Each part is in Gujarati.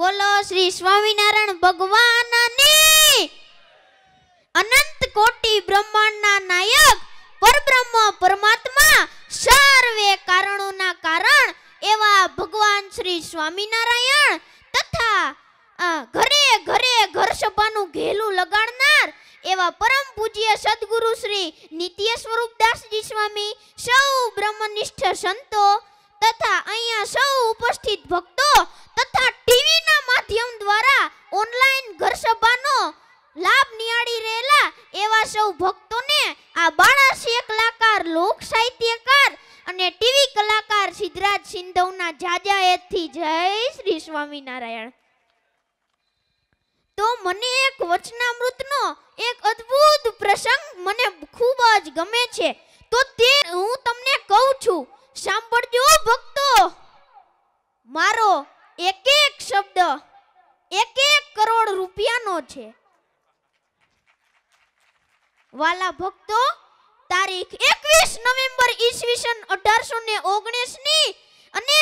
બોલો શ્રી સ્વામિનારાયણ ભગવાનની અનંત કોટી બ્રહ્માંડના નાયક પરબ્રહ્મ પરમાત્મા સર્વે કારણોના કારણ એવા ભગવાન શ્રી સ્વામિનારાયણ તથા ઘરે ઘરે ઘર સભાનું ઘેલું લગાડનાર એવા પરમ પૂજ્ય સદગુરુ શ્રી નિત્ય સ્વરૂપ દાસજી સ્વામી સૌ બ્રહ્મનિષ્ઠ સંતો તથા અહીંયા સૌ ઉપસ્થિત ભક્તો સરદાર સિદ્ધરાજ સિંધવના જાજા એથી જય શ્રી સ્વામિનારાયણ તો મને એક વચનામૃતનો એક અદ્ભુત પ્રસંગ મને ખૂબ જ ગમે છે તો તે હું તમને કહું છું સાંભળજો ભક્તો મારો એક એક શબ્દ એક એક કરોડ રૂપિયાનો છે વાલા ભક્તો તારીખ 21 નવેમ્બર ઈસવીસન 1819 ની અને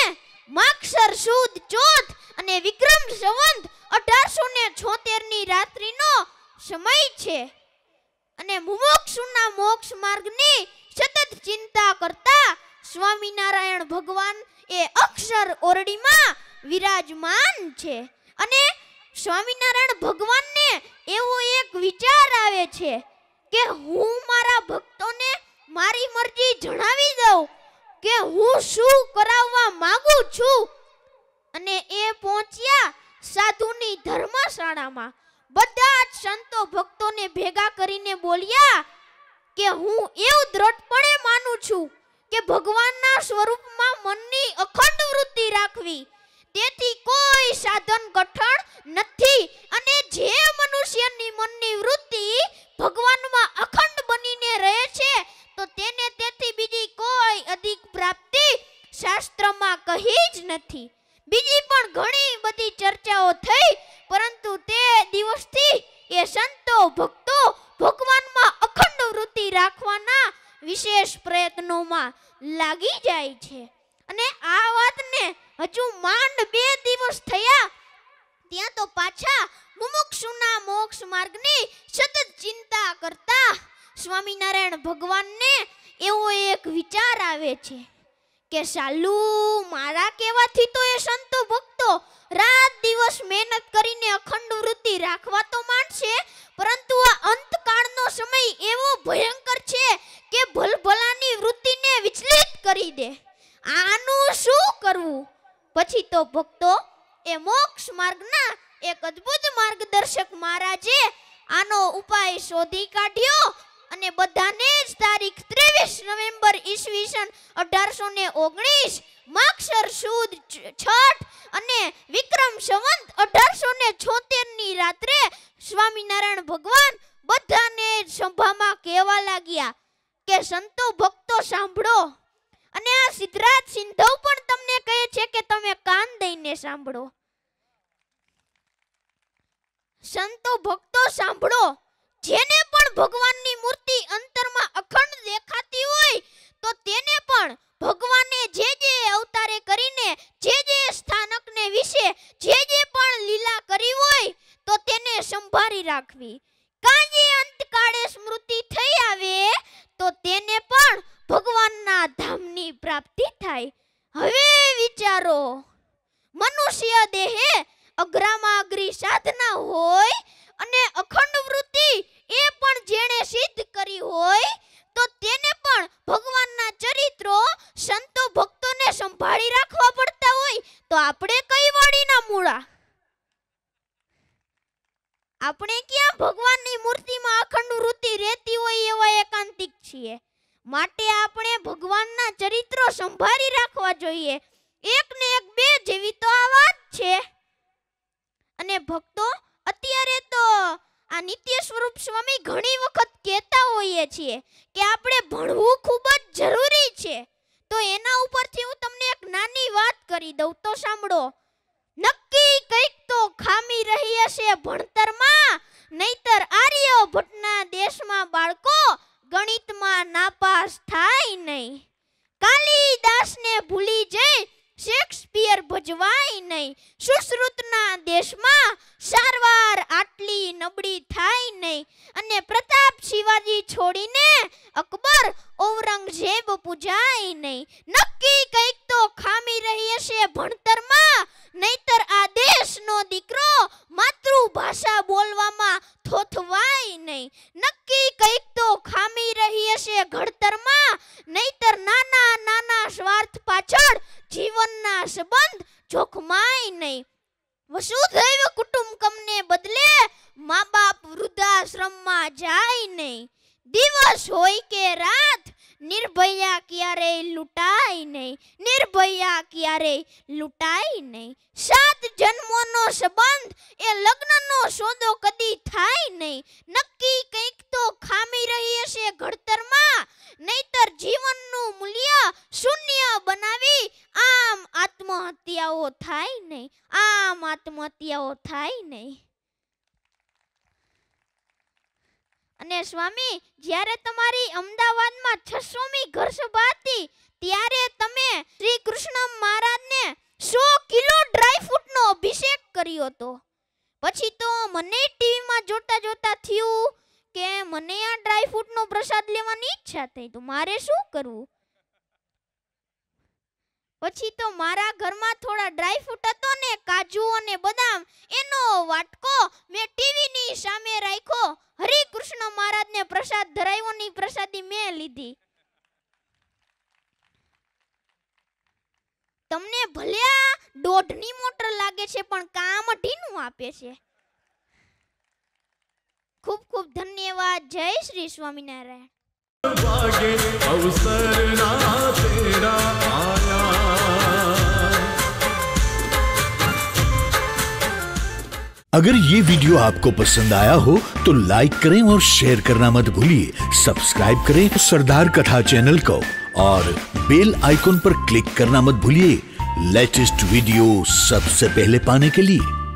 માક્ષર સુદ ચોથ અને વિક્રમ સંવંત 1876 ની રાત્રિનો સમય છે અને મુમોક્ષુના મોક્ષ માર્ગની સતત ચિંતા કરતા સ્વામિનારાયણ ભગવાન એ અક્ષર ઓરડીમાં વિરાજમાન છે અને સ્વામિનારાયણ ભગવાનને એવો એક વિચાર આવે છે કે હું મારા ભક્ત મારી મરજી જણાવી દઉં કે હું શું કરાવવા માંગુ છું અને એ પહોંચ્યા સાધુની ધર્મશાળામાં બધા જ સંતો ભક્તોને ભેગા કરીને બોલ્યા કે હું એવું દ્રઢપણે માનું છું કે ભગવાનના સ્વરૂપમાં મનની અખંડ વૃત્તિ રાખવી તેથી કોઈ સાધન ગઠણ નથી અને જે મનુષ્યને એ સંતો ભક્તો ભગવાનમાં અખંડ વૃત્તિ રાખવાના વિશેષ પ્રયત્નોમાં લાગી જાય છે અને આ વાતને હજુ માંડ બે દિવસ થયા ત્યાં તો પાછા મુમુક્ષુના મોક્ષ માર્ગની સતત ચિંતા કરતા સ્વામિનારાયણ ભગવાનને એવો એક વિચાર આવે છે કે સાલુ મારા કહેવાથી તો એ સંતો ભક્તો દિવસ મહેનત કરીને અખંડ વૃત્તિ રાખવા તો માંડશે પરંતુ આ અંતકાળનો સમય એવો ભયંકર છે કે ભલભલાની વૃત્તિને વિચલિત કરી દે આનું શું કરવું પછી તો ભક્તો એ મોક્ષ માર્ગના એક અદ્ભુત માર્ગદર્શક મહારાજે આનો ઉપાય શોધી કાઢ્યો અને બધાને જ તારીખ ત્રેવીસ નવેમ્બર ઈસવીસન અઢારસો ને ઓગણીસ માક્ષર સુદ છઠ અને વિક્રમ સંવંત અઢારસો ની રાત્રે સ્વામિનારાયણ ભગવાન બધાને સભામાં કહેવા લાગ્યા કે સંતો ભક્તો સાંભળો અને આ સિદ્ધરાજ સિંધવ પણ તમને કહે છે કે તમે કાન દઈને સાંભળો સંતો ભક્તો સાંભળો જેને પણ ભગવાનની મૂર્તિ અંતરમાં અખંડ દેખાતી હોય તો તેને પણ ભગવાન રાખવી કાજે અંતકાળે સ્મૃતિ થઈ આવે તો તેને પણ ભગવાન છીએ માટે આપણે ભગવાનના ચરિત્રો સંભાળી રાખવા જોઈએ એક ને એક બે જેવી તો આ વાત છે અને ભક્તો અત્યારે તો આ નિત્ય સ્વરૂપ સ્વામી ઘણી વખત કહેતા હોઈએ છીએ કે આપણે ભણવું ખૂબ જ જરૂરી છે તો એના ઉપરથી હું તમને એક નાની વાત કરી દઉં તો સાંભળો નક્કી કંઈક તો ખામી રહી હશે ભણતરમાં જાય નહીં નક્કી કંઈક તો ખામી રહી હશે ભણતરમાં નહીતર આ દેશનો દીકરો માતૃભાષા બોલવામાં થોથવાય નહીં નક્કી કંઈક તો ખામી રહી હશે ઘડતરમાં નહીતર નાના નાના સ્વાર્થ પાછળ જીવનના સંબંધ જોખમાય નહીં વસુધૈવ કુટુંબકમને બદલે મા બાપ વૃદ્ધાશ્રમમાં જાય નહીં દિવસ હોય કે રાત નિર્ભયા ક્યારે લૂંટાય નહીં નિર્ભયા ક્યારે લૂંટાય નહીં સાત જન્મોનો સંબંધ એ લગ્નનો સોદો કદી થાય નહીં નક્કી કંઈક તો ખામી રહી હશે ઘડતરમાં નહીતર જીવનનું મૂલ્ય શૂન્ય બનાવી આમ આત્મહત્યાઓ થાય નહીં આમ આત્મહત્યાઓ થાય નહીં અને સ્વામી જ્યારે તમારી અમદાવાદમાં છસોમી ઘરસભા હતી ત્યારે તમે શ્રી કૃષ્ણ મહારાજને સો કિલો ડ્રાય ફ્રૂટનો અભિષેક કર્યો હતો પછી તો મને ટીવીમાં જોતા જોતા થયું કે મને આ ડ્રાય ફ્રૂટનો પ્રસાદ લેવાની ઈચ્છા થઈ તો મારે શું કરવું પછી તો મારા ઘરમાં થોડા ડ્રાય ફ્રૂટ હતો ને કાજુ અને બદામ એનો વાટકો મેં ટીવીની સામે રાખ્યો હરે કૃષ્ણ મહારાજને પ્રસાદ ધરાવ્યો ની પ્રસાદી મેં લીધી તમને ભલે દોઢની મોટર લાગે છે પણ કામ ઢીનું આપે છે ખૂબ ખૂબ ધન્યવાદ જય શ્રી સ્વામિનારાયણ અવસર ના अगर ये वीडियो आपको पसंद आया हो तो लाइक करें और शेयर करना मत भूलिए सब्सक्राइब करें सरदार कथा चैनल को और बेल आइकॉन पर क्लिक करना मत भूलिए लेटेस्ट वीडियो सबसे पहले पाने के लिए